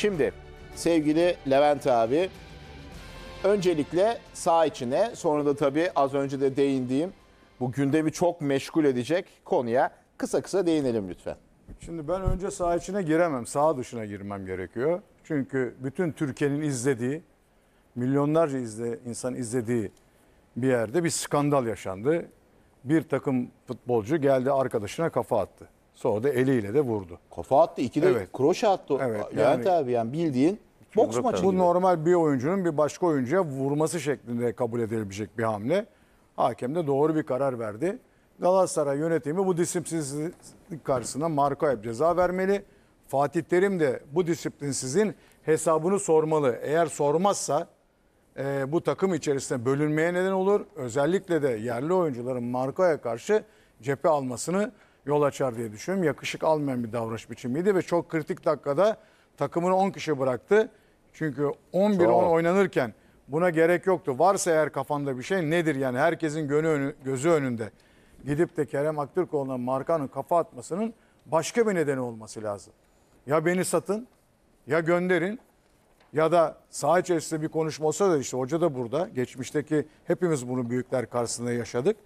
Şimdi sevgili Levent abi öncelikle sağ içine sonra da tabii az önce de değindiğim bu gündemi çok meşgul edecek konuya kısa kısa değinelim lütfen. Şimdi ben önce sağ içine giremem. Sağ dışına girmem gerekiyor. Çünkü bütün Türkiye'nin izlediği, milyonlarca izle, insan izlediği bir yerde bir skandal yaşandı. Bir takım futbolcu geldi arkadaşına kafa attı. Sonra da eliyle de vurdu. Kafa attı. İki de Evet. kroşe attı. Evet, Levent yani- abi yani bildiğin boks Yumruk maçı Bu normal bir oyuncunun bir başka oyuncuya vurması şeklinde kabul edilebilecek bir hamle. Hakem de doğru bir karar verdi. Galatasaray yönetimi bu disiplinsizlik karşısında Marko'ya ceza vermeli. Fatih Terim de bu disiplinsizin hesabını sormalı. Eğer sormazsa e, bu takım içerisinde bölünmeye neden olur. Özellikle de yerli oyuncuların Marko'ya karşı cephe almasını yol açar diye düşünüyorum. Yakışık almayan bir davranış biçimiydi ve çok kritik dakikada takımını 10 kişi bıraktı. Çünkü 11-10 oynanırken buna gerek yoktu. Varsa eğer kafanda bir şey nedir yani herkesin gönü önü, gözü önünde. Gidip de Kerem Aktürkoğlu'na Markan'ın kafa atmasının başka bir nedeni olması lazım. Ya beni satın ya gönderin ya da saha içerisinde bir konuşma olsa da işte hoca da burada. Geçmişteki hepimiz bunu büyükler karşısında yaşadık.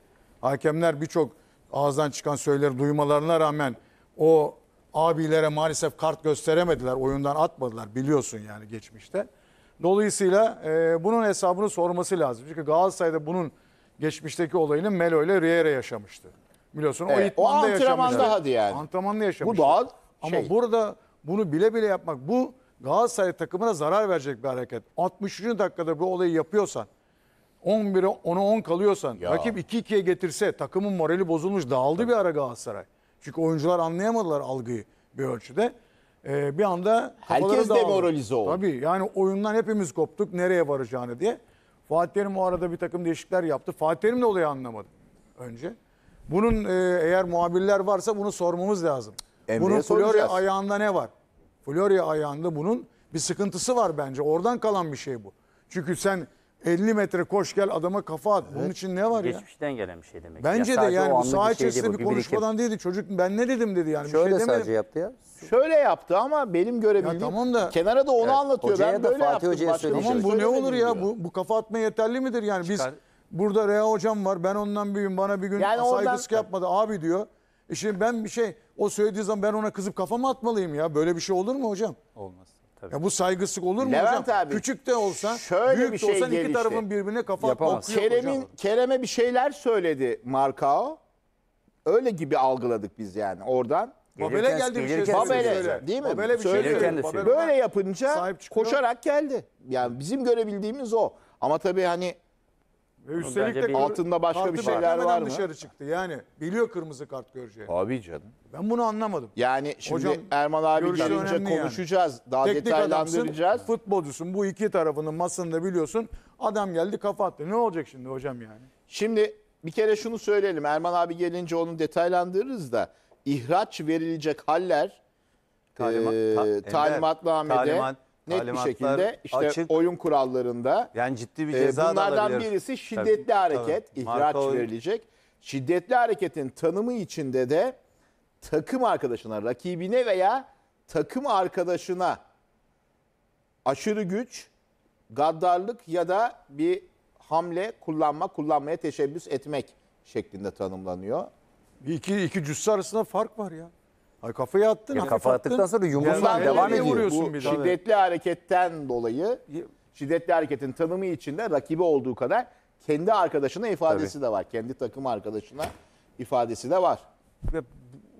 Hakemler birçok ağızdan çıkan söyleri duymalarına rağmen o abilere maalesef kart gösteremediler. Oyundan atmadılar biliyorsun yani geçmişte. Dolayısıyla e, bunun hesabını sorması lazım. Çünkü Galatasaray'da bunun geçmişteki olayını Melo ile Riera yaşamıştı. Biliyorsun evet, o itmanda o yaşamıştı. hadi yani. Antrenmanda yaşamıştı. Bu doğal Ama şey. burada bunu bile bile yapmak bu Galatasaray takımına zarar verecek bir hareket. 63. dakikada bu olayı yapıyorsan 11'e 10'a 10 kalıyorsan Ya. rakip 2-2'ye getirse takımın morali bozulmuş dağıldı bir ara Galatasaray. Çünkü oyuncular anlayamadılar algıyı bir ölçüde. Ee, bir anda Herkes dağıldı. demoralize oldu. Tabii yani oyundan hepimiz koptuk nereye varacağını diye. Fatih Terim o arada bir takım değişiklikler yaptı. Fatih Terim de olayı anlamadı önce. Bunun e, eğer muhabirler varsa bunu sormamız lazım. Emre'ye bunun Florya ayağında ne var? Florya ayağında bunun bir sıkıntısı var bence. Oradan kalan bir şey bu. Çünkü sen 50 metre koş gel adama kafa at. Bunun için ne var ya? Geçmişten gelen bir şey demek. ki. Ya Bence de yani o bu saha bir şey değil içerisinde bir, bir konuşmadan değildi. Çocuk ben ne dedim dedi yani. Şöyle bir şey sadece demedim. yaptı ya. Şöyle yaptı ama benim görebildiğim tamam da- kenara da onu anlatıyor. hocaya ben da böyle Fatih Hoca'ya başka şey Tamam bu ne olur ya? Bu, bu kafa atma yeterli midir? Yani biz burada Rea hocam var. Ben ondan bir gün bana bir gün Yani ondan- saygısızlık yapmadı. Abi diyor. E şimdi ben bir şey o söylediği zaman ben ona kızıp kafa mı atmalıyım ya. Böyle bir şey olur mu hocam? Olmaz. Tabii. Ya bu saygısızlık olur mu Levent hocam? Abi, Küçük de olsa, şöyle büyük bir şey de olsa gelişti. iki tarafın birbirine kafa Yapamaz. okuyor Kerem'in Kerem'e bir şeyler söyledi Markao. Öyle gibi algıladık biz yani oradan. Babel'e geldi bir şey gelirken Babel'e, değil mi? Babel'e bir şey Söyledi. söyledi. söyledi. Böyle yapınca koşarak geldi. Yani bizim görebildiğimiz o. Ama tabii hani ve üstelik de bir- altında başka bir şeyler var mı? dışarı çıktı. Yani biliyor kırmızı kart göreceği. Abi canım. Ben bunu anlamadım. Yani şimdi Hocam, Erman abi gelince önemli yani. konuşacağız. Daha Teknik detaylandıracağız. futbolcusun. Bu iki tarafının masasında biliyorsun. Adam geldi kafa attı. Ne olacak şimdi hocam yani? Şimdi bir kere şunu söyleyelim. Erman abi gelince onu detaylandırırız da ihraç verilecek haller Talimat- e, talimatnamede talimat, net bir şekilde işte açık. oyun kurallarında yani ciddi bir e, ceza e, bunlardan da birisi şiddetli tabii, hareket tabii. ihraç Marka verilecek. Oyun. Şiddetli hareketin tanımı içinde de takım arkadaşına, rakibine veya takım arkadaşına aşırı güç, gaddarlık ya da bir hamle kullanma, kullanmaya teşebbüs etmek şeklinde tanımlanıyor. İki, iki cüssü arasında fark var ya. Ay kafayı attın. Ya kafa attın. attıktan sonra yumruklar Yani devam ediyor. Bu şiddetli hareketten dolayı şiddetli hareketin tanımı içinde rakibi olduğu kadar kendi arkadaşına ifadesi de var. Kendi takım arkadaşına ifadesi de var. Ve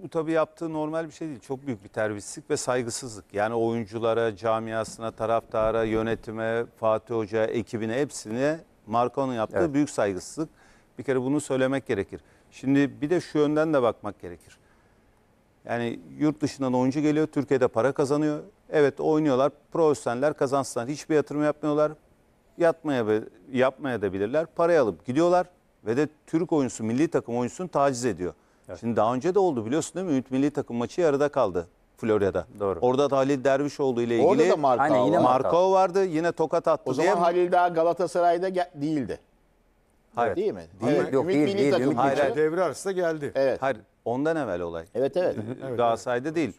bu tabii yaptığı normal bir şey değil. Çok büyük bir terbiyesizlik ve saygısızlık. Yani oyunculara, camiasına, taraftara, yönetime, Fatih Hoca, ekibine hepsine Marco'nun yaptığı Evet. büyük saygısızlık. Bir kere bunu söylemek gerekir. Şimdi bir de şu yönden de bakmak gerekir. Yani yurt dışından oyuncu geliyor, Türkiye'de para kazanıyor. Evet oynuyorlar, profesyoneller kazansınlar. Hiçbir yatırım yapmıyorlar. Yatmaya, yapmaya da bilirler. Parayı alıp gidiyorlar ve de Türk oyuncusu, milli takım oyuncusunu taciz ediyor. Evet. Şimdi daha önce de oldu biliyorsun değil mi? Ümit milli takım maçı yarıda kaldı. Florya'da. Doğru. Orada da Halil Dervişoğlu ile ilgili Orada da Marko, vardı. Yine tokat attı O diye. zaman Halil daha Galatasaray'da değildi. Hayır. Değil mi? Değil, Hayır, yok Ümit değil, değil. Ümit Hayır, Hayır, devre arası da geldi. Evet. Hayır, ondan evvel olay. Evet, evet. Ee, evet Galatasaray'da değil.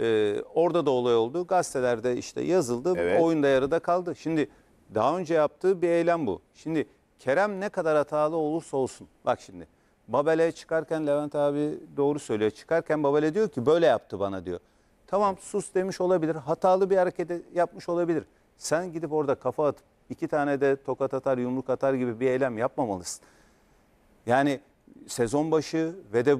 Ee, orada da olay oldu. Gazetelerde işte yazıldı. Evet. Oyunda yarıda kaldı. Şimdi daha önce yaptığı bir eylem bu. Şimdi Kerem ne kadar hatalı olursa olsun. Bak şimdi. Babel'e çıkarken Levent abi doğru söylüyor. Çıkarken Babel'e diyor ki böyle yaptı bana diyor. Tamam sus demiş olabilir. Hatalı bir hareket yapmış olabilir. Sen gidip orada kafa atıp iki tane de tokat atar, yumruk atar gibi bir eylem yapmamalısın. Yani sezon başı ve de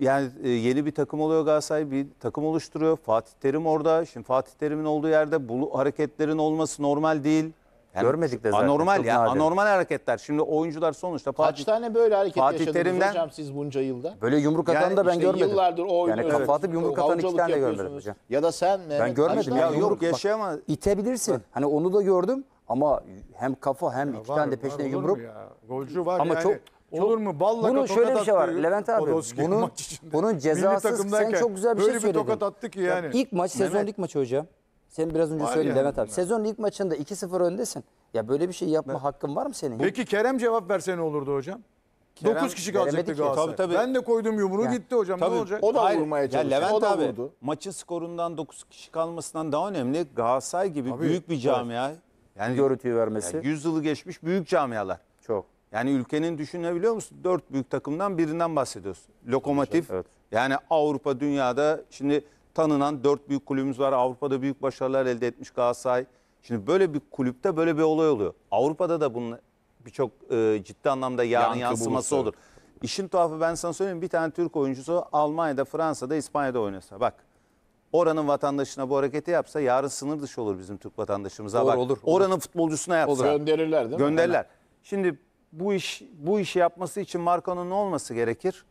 yani e, yeni bir takım oluyor Galatasaray bir takım oluşturuyor. Fatih Terim orada. Şimdi Fatih Terim'in olduğu yerde bu hareketlerin olması normal değil. Yani Görmedik de zaten. Anormal ya. Nadir. Anormal hareketler. Şimdi oyuncular sonuçta Fatih, Kaç tane böyle hareket Fatih yaşadınız Terim'den, hocam siz bunca yılda? Böyle yumruk atan yani da ben işte görmedim. Yıllardır o Yani kafa atıp yumruk atan iki tane de görmedim hocam. Ya da sen Ben görmedim. Ya, yok yaşayamaz. İtebilirsin. Hani onu da gördüm. Ama hem kafa hem iki tane de peşine olur yumruk. ya? Golcü var Ama yani. çok- olur mu? Balla Bunun şöyle bir şey var, Levent abi, bunun- bunun cezasız- sen çok güzel bir şey Böyle bir söyledin. tokat attı ki yani. İlk maç sezon ilk maçı hocam. Sen biraz önce Var söyledin Levent abi. sezon ilk maçında 2-0 öndesin. Ya böyle bir şey yapma hakkın var mı senin? Peki Kerem cevap verse ne olurdu hocam? 9 kişi veremedi kalacaktı ki. Galatasaray. Tabii, tabii. Ben de koydum yumruğu Yani. gitti hocam ne olacak? O da Hayır, vurmaya ya Levent o da abi vurdu. maçın skorundan 9 kişi kalmasından daha önemli Galatasaray gibi büyük bir camia yani görüntüyü vermesi. Yani 100 yılı geçmiş büyük camialar. Çok. Yani ülkenin düşünebiliyor musun? Dört büyük takımdan birinden bahsediyoruz. Lokomotif. Evet. Yani Avrupa dünyada şimdi tanınan dört büyük kulübümüz var. Avrupa'da büyük başarılar elde etmiş Galatasaray. Şimdi böyle bir kulüpte böyle bir olay oluyor. Avrupa'da da bunun birçok e, ciddi anlamda yarın Yankı yansıması bulursa. olur. İşin tuhafı ben sana söyleyeyim bir tane Türk oyuncusu Almanya'da, Fransa'da, İspanya'da oynasa. Bak Oranın vatandaşına bu hareketi yapsa yarın sınır dışı olur bizim Türk vatandaşımıza. Doğru, Bak, olur, olur. Oranın futbolcusuna yapsa. Olur. Gönderirler değil mi? Gönderirler. Şimdi bu iş bu işi yapması için Markon'un ne olması gerekir?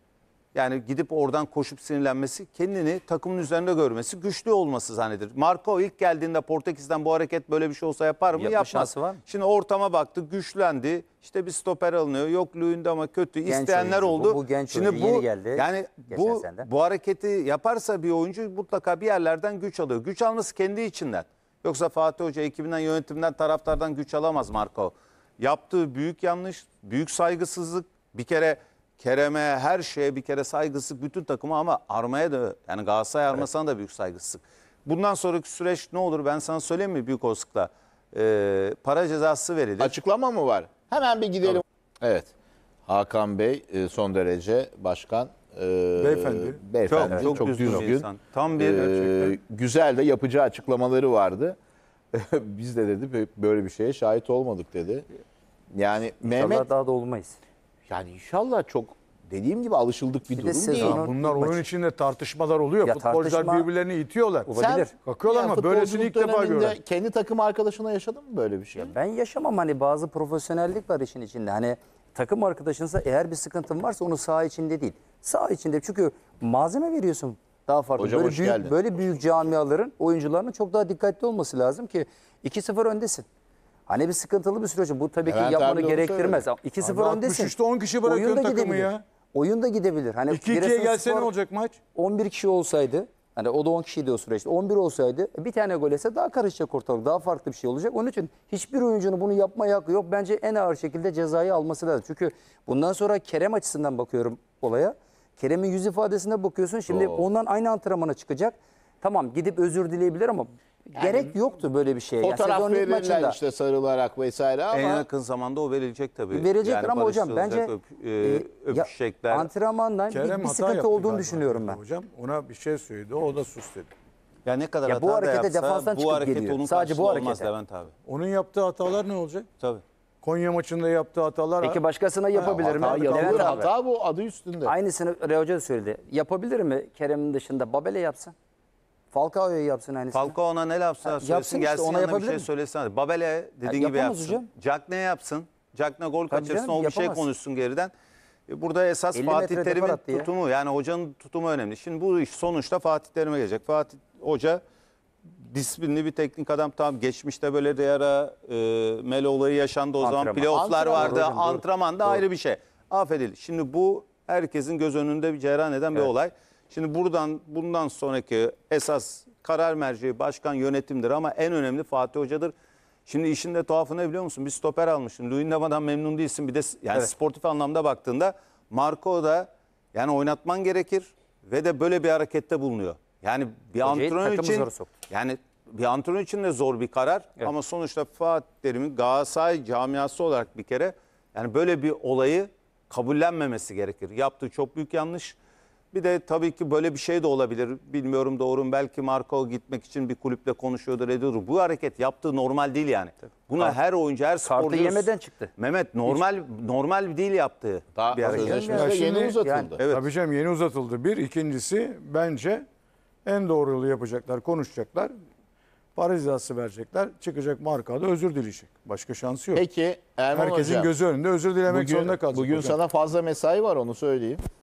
Yani gidip oradan koşup sinirlenmesi, kendini takımın üzerinde görmesi, güçlü olması zannedir. Marco ilk geldiğinde Portekiz'den bu hareket böyle bir şey olsa yapar mı? Yapma Yapmaz. var mı? Şimdi ortama baktı, güçlendi. İşte bir stoper alınıyor. Yok Luyendama ama kötü. Genç İsteyenler oyuncu. oldu. Bu- bu genç Şimdi oyuncu. Yeni geldi. Yani bu bu hareketi yaparsa bir oyuncu mutlaka bir yerlerden güç alıyor. Güç alması kendi içinden. Yoksa Fatih Hoca ekibinden, yönetimden, taraftardan güç alamaz Marco. Yaptığı büyük yanlış, büyük saygısızlık. Bir kere Kerem'e her şeye bir kere saygısı bütün takıma ama armaya da yani Galatasaray armasına evet. da büyük saygısı. Bundan sonraki süreç ne olur ben sana söyleyeyim mi büyük olasılıkla? Ee, para cezası verilir. Açıklama mı var? Hemen bir gidelim. Evet. Hakan Bey e, son derece başkan e, beyefendi. beyefendi çok, çok, çok düzgün. düzgün. Tam bir ee, güzel de yapacağı açıklamaları vardı. Biz de dedi böyle bir şeye şahit olmadık dedi. Yani İnşallah Mehmet daha da olmayız. Yani inşallah çok dediğim gibi alışıldık bir, bir durum de değil. Ya bunlar oyun içinde tartışmalar oluyor. Ya Futbolcular tartışma... birbirlerini itiyorlar. Olabilir. Sen, Bakıyorlar ama böylesini ilk defa görüyorum. Kendi takım arkadaşına yaşadın mı böyle bir şey? Ya ben yaşamam hani bazı profesyonellik var işin içinde. Hani takım arkadaşınsa eğer bir sıkıntın varsa onu sağ içinde değil. sağ içinde çünkü malzeme veriyorsun daha farklı. Hocam böyle büyük, geldin. böyle büyük camiaların oyuncularının çok daha dikkatli olması lazım ki 2-0 öndesin. Hani bir sıkıntılı bir süreç. Bu tabii Levent ki yapmanı abi de onu gerektirmez. 2-0 öndesin. 63'te 10 kişi bırakıyor. Oyun da takımı gidebilir. ya. Oyun da gidebilir. Hani 2-2'ye gelse ne olacak maç? 11 kişi olsaydı hani o da 10 kişiydi o süreçte. 11 olsaydı e, bir tane gol etse daha karışacak ortalık. Daha farklı bir şey olacak. Onun için hiçbir oyuncunun bunu yapma hakkı yok. Bence en ağır şekilde cezayı alması lazım. Çünkü bundan sonra Kerem açısından bakıyorum olaya. Kerem'in yüz ifadesine bakıyorsun. Şimdi Oo. ondan aynı antrenmana çıkacak. Tamam gidip özür dileyebilir ama gerek yoktu böyle bir şeye. Yani Fotoğraf sezonun verirler maçında. işte sarılarak vesaire ama En yakın zamanda o verilecek tabii. Verecektir ama hocam bence barışılacak, öp- e, e, ya- öpüşecekler. bir- bir, sıkıntı olduğunu düşünüyorum ben. Hocam ona bir şey söyledi o da sus dedi. ya ne kadar ya bu hata da harekete yapsa, bu çıkıp hareket geliyor. onun Sadece bu karşılığı olmaz Levent abi. Onun yaptığı hatalar ne olacak? Tabii. Konya maçında yaptığı hatalar Peki başkasına yapabilir mi? Hata, Levent abi. hata bu adı üstünde. Aynısını Re Hoca da söyledi. Yapabilir mi Kerem'in dışında? Babele yapsın. Falcao'ya yapsın aynısını. Falcao ona ne yapsa ha, söylesin işte, gelsin ona yanına bir şey mi? söylesin. Babel'e dediğin ya, gibi yapsın. Hocam. Jack ne yapsın? Jack ne gol Tabii kaçırsın canım, o yapamaz. bir şey konuşsun geriden. E, burada esas Fatih Terim'in tutumu ya. yani hocanın tutumu önemli. Şimdi bu iş sonuçta Fatih Terim'e gelecek. Fatih Hoca disiplinli bir teknik adam. tam geçmişte böyle de ara e, Melo olayı yaşandı o Antrenman. zaman. Playoff'lar vardı. Hocam, Antrenman da ayrı bir şey. Affedil. Şimdi bu herkesin göz önünde bir cereyan eden evet. bir olay. Şimdi buradan bundan sonraki esas karar merceği başkan yönetimdir ama en önemli Fatih Hoca'dır. Şimdi işin de tuhafı ne biliyor musun? Bir stoper almışsın. Louis memnun değilsin. Bir de yani evet. sportif anlamda baktığında Marco da yani oynatman gerekir ve de böyle bir harekette bulunuyor. Yani bir Hocayı antrenör için yani bir antrenör için de zor bir karar evet. ama sonuçta Fatih Terim'in Galatasaray camiası olarak bir kere yani böyle bir olayı kabullenmemesi gerekir. Yaptığı çok büyük yanlış. Bir de tabii ki böyle bir şey de olabilir. Bilmiyorum doğru mu? Belki Marco gitmek için bir kulüple konuşuyordur ediyordur. Bu hareket yaptığı normal değil yani. Buna Kart- her oyuncu, her sporcu... Kartı yemeden çıktı. Mehmet normal normal değil yaptığı Daha bir hareket. sözleşmesi Ya şey de yeni uzatıldı. yani- Evet. Tabii canım yeni uzatıldı. Bir, ikincisi bence en doğru yolu yapacaklar, konuşacaklar. Paris cezası verecekler. Çıkacak markada özür dileyecek. Başka şansı yok. Peki Erman Herkesin Hocam. gözü önünde özür dilemek bugün, zorunda kalacak. bugün hocam. sana fazla mesai var onu söyleyeyim.